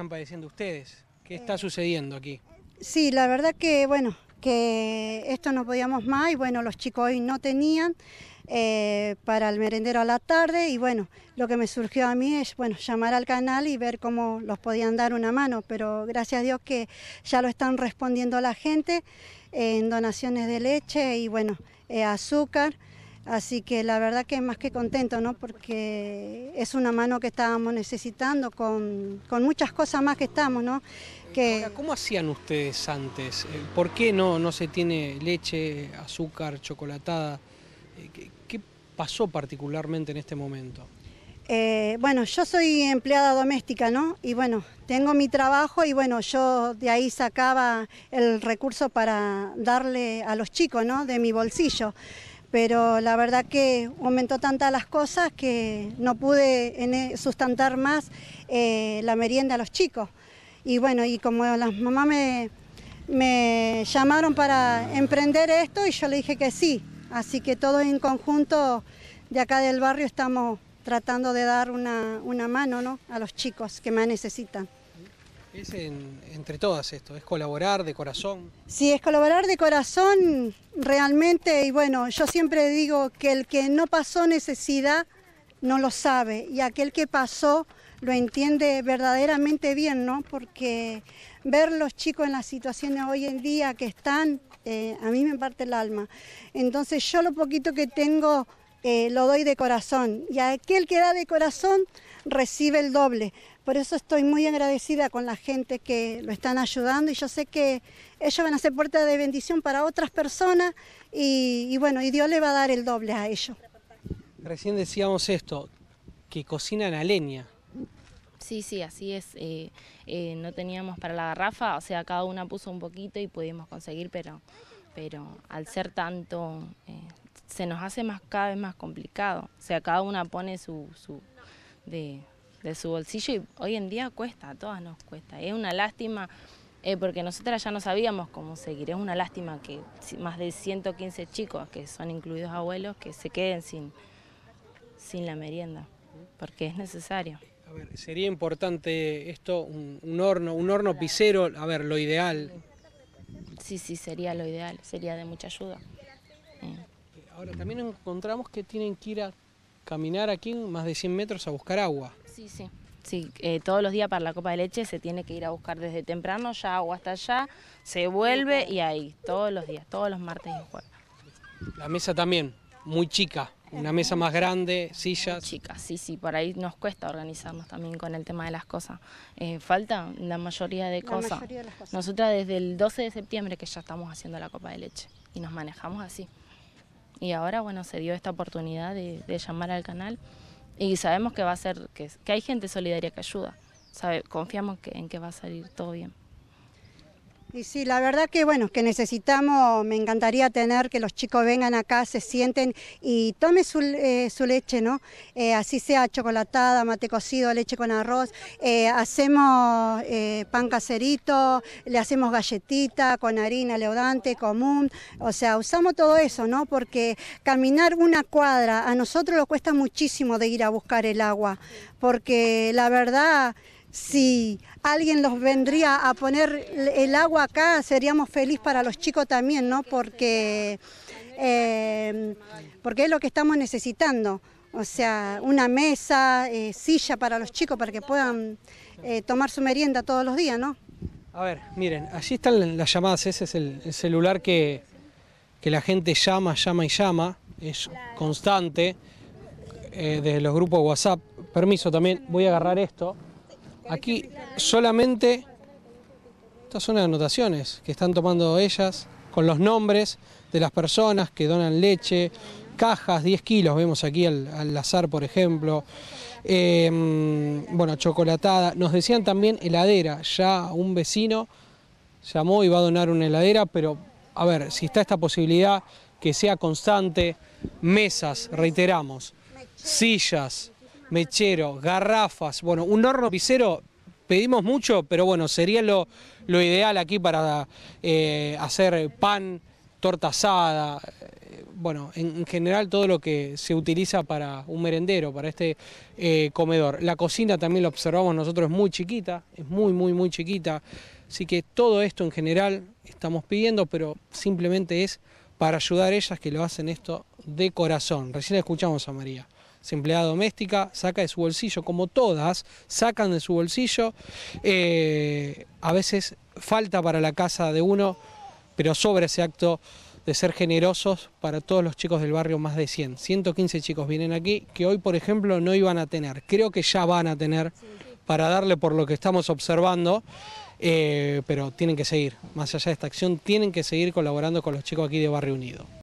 están padeciendo ustedes. ¿Qué está eh, sucediendo aquí? Sí, la verdad que, bueno, que esto no podíamos más y bueno, los chicos hoy no tenían eh, para el merendero a la tarde y bueno, lo que me surgió a mí es, bueno, llamar al canal y ver cómo los podían dar una mano, pero gracias a Dios que ya lo están respondiendo la gente en donaciones de leche y bueno, eh, azúcar. Así que la verdad que más que contento, ¿no? Porque es una mano que estábamos necesitando con, muchas cosas más que estamos, ¿no? ¿Cómo hacían ustedes antes? Eh, ¿Por qué no, no se tiene leche, azúcar, chocolatada? Eh, ¿Qué, pasó particularmente en este momento? Eh, bueno, yo soy empleada doméstica, ¿no? Y bueno, tengo mi trabajo y bueno, yo de ahí sacaba el recurso para darle a los chicos, ¿no? De mi bolsillo pero la verdad que aumentó tantas las cosas que no pude e, sustentar más eh, la merienda a los chicos. Y bueno, y como las mamás me, llamaron para emprender esto y yo le dije que sí. Así que todos en conjunto de acá del barrio estamos tratando de dar una, mano a los chicos que más necesitan. Es entre todas esto, es colaborar de corazón. Sí, es colaborar de corazón realmente y bueno, yo siempre digo que el que no pasó necesidad no lo sabe y aquel que pasó lo entiende verdaderamente bien, ¿no? Porque ver los chicos en las situaciones hoy en día que están, eh, a mí me parte el alma. Entonces yo lo poquito que tengo eh, lo doy de corazón y aquel que da de corazón recibe el doble. Por eso estoy muy agradecida con la gente que lo están ayudando y yo sé que ellos van a ser puerta de bendición para otras personas y, bueno, y Dios le va a dar el doble a ellos. Recién decíamos esto, que cocinan a leña. Sí, sí, así es. Eh, eh, no teníamos para la garrafa, o sea, cada una puso un poquito y pudimos conseguir, pero, pero al ser tanto se nos hace más cada vez más complicado. O sea, cada una pone su, su de, de, su bolsillo y hoy en día cuesta, a todas nos cuesta. Es una lástima, eh, porque nosotras ya no sabíamos cómo seguir. Es una lástima que más de 115 chicos, que son incluidos abuelos, que se queden sin, sin la merienda, porque es necesario. A ver, sería importante esto, un, horno, un horno picero, a ver, lo ideal. Sí, sí, sería lo ideal, sería de mucha ayuda. Ahora, también encontramos que tienen que ir a caminar aquí más de 100 metros a buscar agua. Sí, sí. Sí, eh, todos los días para la copa de leche se tiene que ir a buscar desde temprano, ya agua hasta allá, se vuelve y ahí, todos los días, todos los martes y jueves. La mesa también, muy chica, una mesa más grande, sillas. chica, sí, sí, por ahí nos cuesta organizarnos también con el tema de las cosas. Eh, falta la mayoría de cosas. Nosotras desde el 12 de septiembre que ya estamos haciendo la copa de leche y nos manejamos así. Y ahora, bueno, se dio esta oportunidad de, llamar al canal y sabemos que va a ser, que, que hay gente solidaria que ayuda. Sabe, confiamos que, en que va a salir todo bien. Y sí, la verdad que bueno, que necesitamos, me encantaría tener que los chicos vengan acá, se sienten y tomen eh, su, leche, ¿no? Eh, así sea chocolatada, mate cocido, leche con arroz, eh, hacemos pan caserito, le hacemos galletita con harina leudante común, o sea, usamos todo eso, ¿no? Porque caminar una cuadra a nosotros nos cuesta muchísimo de ir a buscar el agua, porque la verdad... Si alguien los vendría a poner el agua acá, seríamos felices para los chicos también, ¿no? Porque, eh, porque es lo que estamos necesitando. O sea, una mesa, eh, silla para los chicos, para que puedan eh, tomar su merienda todos los días, ¿no? A ver, miren, allí están las llamadas, ese es el, celular que, que, la gente llama, llama y llama, es constante, desde los grupos WhatsApp. Permiso también, voy a agarrar esto. Aquí solamente, estas son las anotaciones que están tomando ellas, con los nombres de las personas que donan leche, cajas, 10 kilos, vemos aquí al, azar, por ejemplo, em, bueno, chocolatada, nos decían también heladera, ya un vecino llamó y va a donar una heladera, pero a ver, si está esta posibilidad, que sea constante, mesas, reiteramos, sillas, mechero, garrafas, bueno, un horno pisero pedimos mucho, pero bueno, sería lo, lo ideal aquí para eh, hacer pan, torta asada, eh, bueno, en, general todo lo que se utiliza para un merendero, para este eh, comedor. La cocina también lo observamos nosotros, es muy chiquita, es muy, muy, muy chiquita, así que todo esto en general estamos pidiendo, pero simplemente es para ayudar a ellas que lo hacen esto de corazón. Recién escuchamos a María es empleada doméstica, saca de su bolsillo, como todas, sacan de su bolsillo. Eh, a veces falta para la casa de uno, pero sobra ese acto de ser generosos para todos los chicos del barrio, más de 100. 115 chicos vienen aquí que hoy, por ejemplo, no iban a tener. Creo que ya van a tener para darle por lo que estamos observando, eh, pero tienen que seguir, más allá de esta acción, tienen que seguir colaborando con los chicos aquí de Barrio Unido.